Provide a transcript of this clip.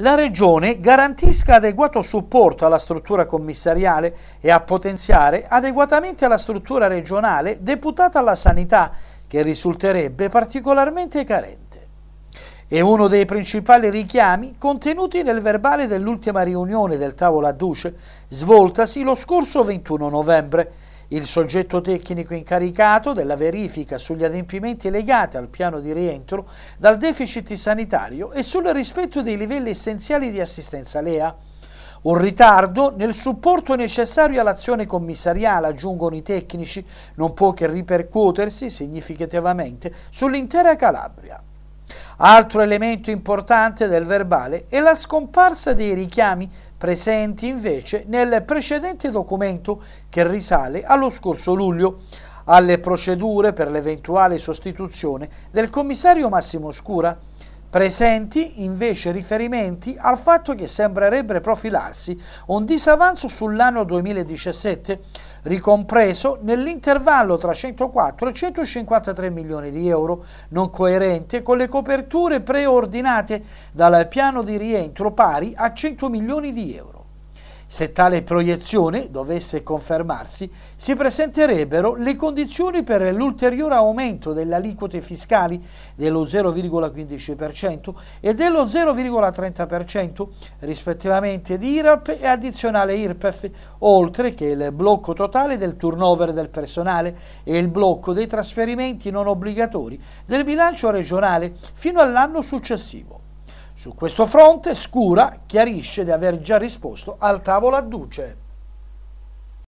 la Regione garantisca adeguato supporto alla struttura commissariale e a potenziare adeguatamente la struttura regionale deputata alla sanità che risulterebbe particolarmente carente. È uno dei principali richiami contenuti nel verbale dell'ultima riunione del tavolo a Duce svoltasi lo scorso 21 novembre il soggetto tecnico incaricato della verifica sugli adempimenti legati al piano di rientro dal deficit sanitario e sul rispetto dei livelli essenziali di assistenza LEA. Un ritardo nel supporto necessario all'azione commissariale, aggiungono i tecnici, non può che ripercuotersi significativamente sull'intera Calabria. Altro elemento importante del verbale è la scomparsa dei richiami presenti invece nel precedente documento che risale allo scorso luglio, alle procedure per l'eventuale sostituzione del commissario Massimo Scura, presenti invece riferimenti al fatto che sembrerebbe profilarsi un disavanzo sull'anno 2017 ricompreso nell'intervallo tra 104 e 153 milioni di euro, non coerente con le coperture preordinate dal piano di rientro pari a 100 milioni di euro. Se tale proiezione dovesse confermarsi, si presenterebbero le condizioni per l'ulteriore aumento delle aliquote fiscali dello 0,15% e dello 0,30% rispettivamente di IRAP e addizionale IRPEF, oltre che il blocco totale del turnover del personale e il blocco dei trasferimenti non obbligatori del bilancio regionale fino all'anno successivo. Su questo fronte Scura chiarisce di aver già risposto al tavolo a Duce.